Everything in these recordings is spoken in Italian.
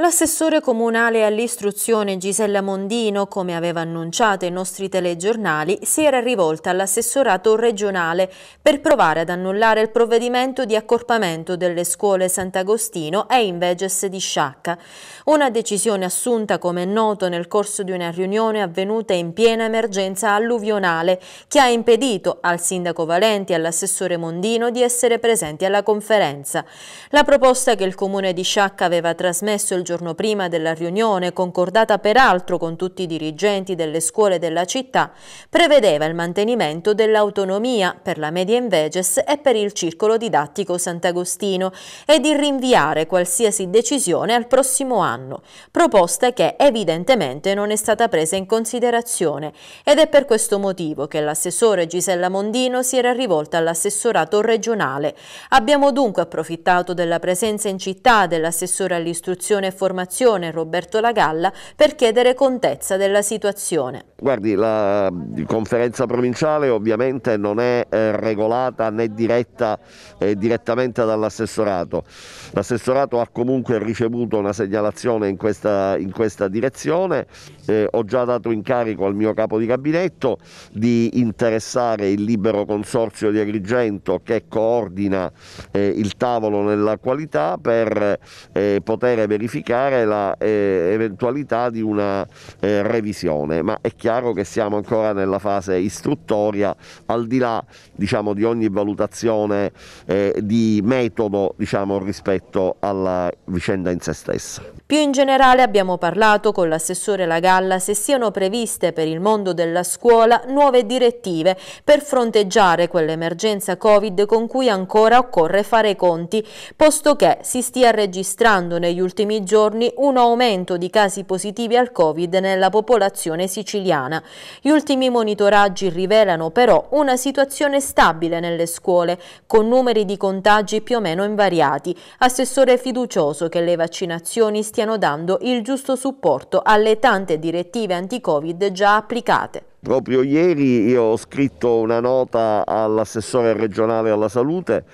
L'assessore comunale all'istruzione Gisella Mondino, come aveva annunciato i nostri telegiornali, si era rivolta all'assessorato regionale per provare ad annullare il provvedimento di accorpamento delle scuole Sant'Agostino e Inveges di Sciacca, una decisione assunta come noto nel corso di una riunione avvenuta in piena emergenza alluvionale che ha impedito al sindaco Valenti e all'assessore Mondino di essere presenti alla conferenza. La proposta che il comune di Sciacca aveva trasmesso il giorno prima della riunione, concordata peraltro con tutti i dirigenti delle scuole della città, prevedeva il mantenimento dell'autonomia per la media in Veges e per il circolo didattico Sant'Agostino e di rinviare qualsiasi decisione al prossimo anno, proposta che evidentemente non è stata presa in considerazione ed è per questo motivo che l'assessore Gisella Mondino si era rivolta all'assessorato regionale. Abbiamo dunque approfittato della presenza in città dell'assessore all'istruzione e formazione Roberto Lagalla per chiedere contezza della situazione. Guardi, la mm, conferenza provinciale ovviamente non è eh, regolata né diretta eh, direttamente dall'assessorato. L'assessorato ha comunque ricevuto una segnalazione in questa, in questa direzione, eh, ho già dato incarico al mio capo di gabinetto di interessare il libero consorzio di Agrigento che coordina eh, il tavolo nella qualità per eh, poter verificare verificare l'eventualità eh, di una eh, revisione, ma è chiaro che siamo ancora nella fase istruttoria, al di là diciamo, di ogni valutazione eh, di metodo diciamo, rispetto alla vicenda in sé stessa. Più in generale abbiamo parlato con l'assessore Lagalla se siano previste per il mondo della scuola nuove direttive per fronteggiare quell'emergenza Covid con cui ancora occorre fare i conti, posto che si stia registrando negli ultimi giorni giorni un aumento di casi positivi al Covid nella popolazione siciliana. Gli ultimi monitoraggi rivelano però una situazione stabile nelle scuole, con numeri di contagi più o meno invariati. Assessore fiducioso che le vaccinazioni stiano dando il giusto supporto alle tante direttive anti-Covid già applicate. Proprio ieri io ho scritto una nota all'assessore regionale alla salute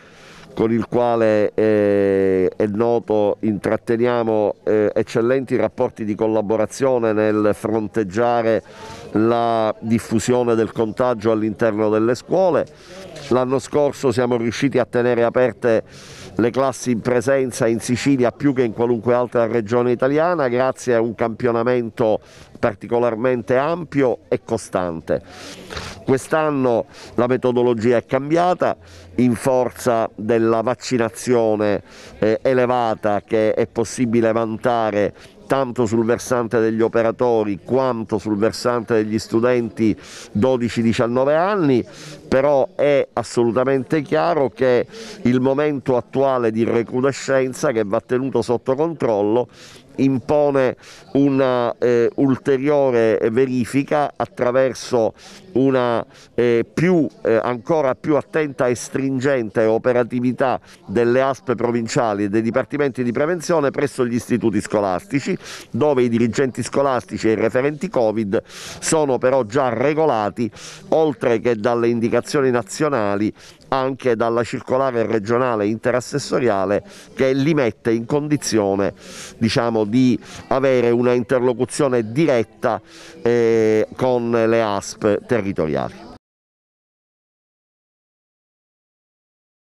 con il quale eh, è noto intratteniamo eh, eccellenti rapporti di collaborazione nel fronteggiare la diffusione del contagio all'interno delle scuole. L'anno scorso siamo riusciti a tenere aperte le classi in presenza in Sicilia più che in qualunque altra regione italiana grazie a un campionamento particolarmente ampio e costante. Quest'anno la metodologia è cambiata in forza della vaccinazione eh, elevata che è possibile vantare tanto sul versante degli operatori quanto sul versante degli studenti 12-19 anni, però è assolutamente chiaro che il momento attuale di recrudescenza che va tenuto sotto controllo impone un'ulteriore eh, verifica attraverso una eh, più, eh, ancora più attenta e stringente operatività delle ASP provinciali e dei dipartimenti di prevenzione presso gli istituti scolastici, dove i dirigenti scolastici e i referenti Covid sono però già regolati, oltre che dalle indicazioni nazionali, anche dalla circolare regionale interassessoriale che li mette in condizione diciamo, di avere una interlocuzione diretta eh, con le ASP territoriali.